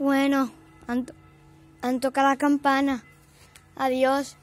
Bueno, han, tocado la campana. Adiós.